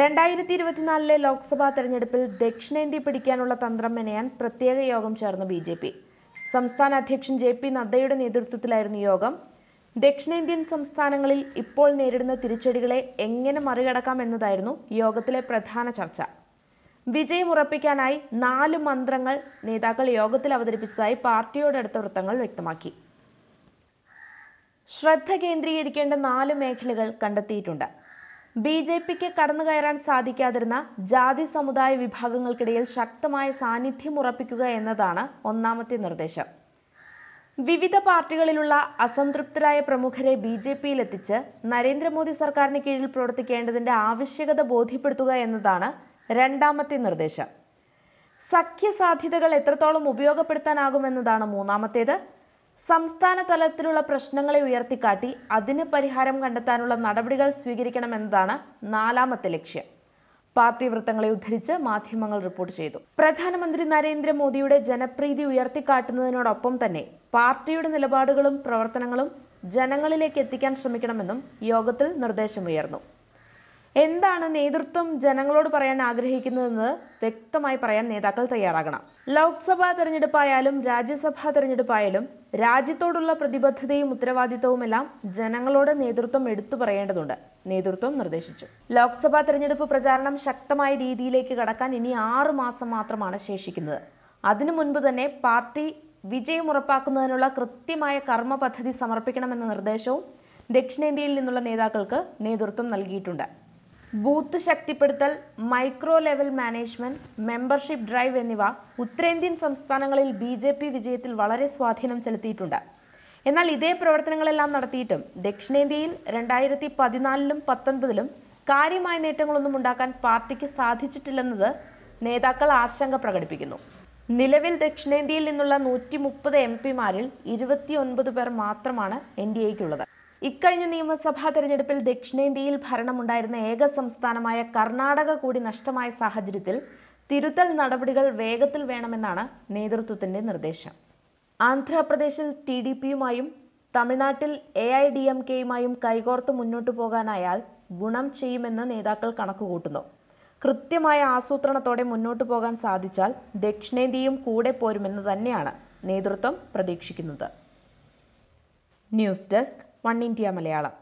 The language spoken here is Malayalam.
രണ്ടായിരത്തി ഇരുപത്തിനാലിലെ ലോക്സഭാ തെരഞ്ഞെടുപ്പിൽ ദക്ഷിണേന്ത്യ പിടിക്കാനുള്ള തന്ത്രം മെനയാൻ പ്രത്യേക യോഗം ചേർന്ന ബി ജെ പി സംസ്ഥാന അധ്യക്ഷൻ ജെ പി നദ്ദയുടെ നേതൃത്വത്തിലായിരുന്നു യോഗം ദക്ഷിണേന്ത്യൻ സംസ്ഥാനങ്ങളിൽ ഇപ്പോൾ നേരിടുന്ന തിരിച്ചടികളെ എങ്ങനെ മറികടക്കാം എന്നതായിരുന്നു യോഗത്തിലെ പ്രധാന ചർച്ച വിജയം ഉറപ്പിക്കാനായി നാല് മന്ത്രങ്ങൾ നേതാക്കൾ യോഗത്തിൽ അവതരിപ്പിച്ചതായി പാർട്ടിയോടടുത്ത വൃത്തങ്ങൾ വ്യക്തമാക്കി ശ്രദ്ധ കേന്ദ്രീകരിക്കേണ്ട നാല് മേഖലകൾ കണ്ടെത്തിയിട്ടുണ്ട് ബി ജെ പിക്ക് കടന്നുകയറാൻ സാധിക്കാതിരുന്ന ജാതി സമുദായ വിഭാഗങ്ങൾക്കിടയിൽ ശക്തമായ സാന്നിധ്യം ഉറപ്പിക്കുക എന്നതാണ് ഒന്നാമത്തെ നിർദ്ദേശം വിവിധ പാർട്ടികളിലുള്ള അസംതൃപ്തരായ പ്രമുഖരെ ബി ജെ പിയിലെത്തിച്ച് നരേന്ദ്രമോദി സർക്കാരിന് കീഴിൽ പ്രവർത്തിക്കേണ്ടതിന്റെ ആവശ്യകത ബോധ്യപ്പെടുത്തുക എന്നതാണ് രണ്ടാമത്തെ നിർദ്ദേശം സഖ്യസാധ്യതകൾ എത്രത്തോളം ഉപയോഗപ്പെടുത്താനാകുമെന്നതാണ് മൂന്നാമത്തേത് സംസ്ഥാന തലത്തിലുള്ള പ്രശ്നങ്ങളെ ഉയർത്തിക്കാട്ടി അതിന് പരിഹാരം കണ്ടെത്താനുള്ള നടപടികൾ സ്വീകരിക്കണമെന്നതാണ് നാലാമത്തെ ലക്ഷ്യം പാർട്ടി വൃത്തങ്ങളെ ഉദ്ധരിച്ച് മാധ്യമങ്ങൾ റിപ്പോർട്ട് ചെയ്തു പ്രധാനമന്ത്രി നരേന്ദ്രമോദിയുടെ ജനപ്രീതി ഉയർത്തിക്കാട്ടുന്നതിനോടൊപ്പം തന്നെ പാർട്ടിയുടെ നിലപാടുകളും പ്രവർത്തനങ്ങളും ജനങ്ങളിലേക്ക് എത്തിക്കാൻ ശ്രമിക്കണമെന്നും യോഗത്തിൽ നിർദ്ദേശമുയർന്നു എന്താണ് നേതൃത്വം ജനങ്ങളോട് പറയാൻ ആഗ്രഹിക്കുന്നതെന്ന് വ്യക്തമായി പറയാൻ നേതാക്കൾ തയ്യാറാകണം ലോക്സഭാ തെരഞ്ഞെടുപ്പായാലും രാജ്യസഭാ തെരഞ്ഞെടുപ്പായാലും രാജ്യത്തോടുള്ള പ്രതിബദ്ധതയും ഉത്തരവാദിത്തവുമെല്ലാം ജനങ്ങളോട് നേതൃത്വം എടുത്തു പറയേണ്ടതുണ്ട് നേതൃത്വം നിർദ്ദേശിച്ചു ലോക്സഭാ തെരഞ്ഞെടുപ്പ് പ്രചാരണം ശക്തമായ രീതിയിലേക്ക് കടക്കാൻ ഇനി ആറു മാസം മാത്രമാണ് ശേഷിക്കുന്നത് അതിനു മുൻപ് തന്നെ പാർട്ടി വിജയം ഉറപ്പാക്കുന്നതിനുള്ള കൃത്യമായ കർമ്മ പദ്ധതി സമർപ്പിക്കണമെന്ന നിർദ്ദേശവും ദക്ഷിണേന്ത്യയിൽ നിന്നുള്ള നേതാക്കൾക്ക് നേതൃത്വം നൽകിയിട്ടുണ്ട് ബൂത്ത് ശക്തിപ്പെടുത്തൽ micro level management membership drive എന്നിവ ഉത്തരേന്ത്യൻ സംസ്ഥാനങ്ങളിൽ ബി ജെ പി വിജയത്തിൽ വളരെ സ്വാധീനം ചെലുത്തിയിട്ടുണ്ട് എന്നാൽ ഇതേ പ്രവർത്തനങ്ങളെല്ലാം നടത്തിയിട്ടും ദക്ഷിണേന്ത്യയിൽ രണ്ടായിരത്തി പതിനാലിലും പത്തൊൻപതിലും കാര്യമായ നേട്ടങ്ങളൊന്നും ഉണ്ടാക്കാൻ പാർട്ടിക്ക് സാധിച്ചിട്ടില്ലെന്നത് നേതാക്കൾ ആശങ്ക പ്രകടിപ്പിക്കുന്നു നിലവിൽ ദക്ഷിണേന്ത്യയിൽ നിന്നുള്ള നൂറ്റി മുപ്പത് എം പിമാരിൽ ഇരുപത്തിയൊൻപത് പേർ മാത്രമാണ് എൻ ഡി എക്കുള്ളത് ഇക്കഴിഞ്ഞ നിയമസഭാ തെരഞ്ഞെടുപ്പിൽ ദക്ഷിണേന്ത്യയിൽ ഭരണമുണ്ടായിരുന്ന ഏക സംസ്ഥാനമായ കർണാടക കൂടി നഷ്ടമായ സാഹചര്യത്തിൽ തിരുത്തൽ നടപടികൾ വേഗത്തിൽ വേണമെന്നാണ് നേതൃത്വത്തിന്റെ നിർദ്ദേശം ആന്ധ്രാപ്രദേശിൽ ടി ഡി പിയുമായും തമിഴ്നാട്ടിൽ എ ഐ ഡി എം കെയുമായും കൈകോർത്ത് മുന്നോട്ടു പോകാനായാൽ ഗുണം ചെയ്യുമെന്ന് നേതാക്കൾ കണക്കുകൂട്ടുന്നു കൃത്യമായ ആസൂത്രണത്തോടെ മുന്നോട്ടു പോകാൻ സാധിച്ചാൽ ദക്ഷിണേന്ത്യയും കൂടെ പോരുമെന്ന് തന്നെയാണ് നേതൃത്വം പ്രതീക്ഷിക്കുന്നത് news desk one India Malayalam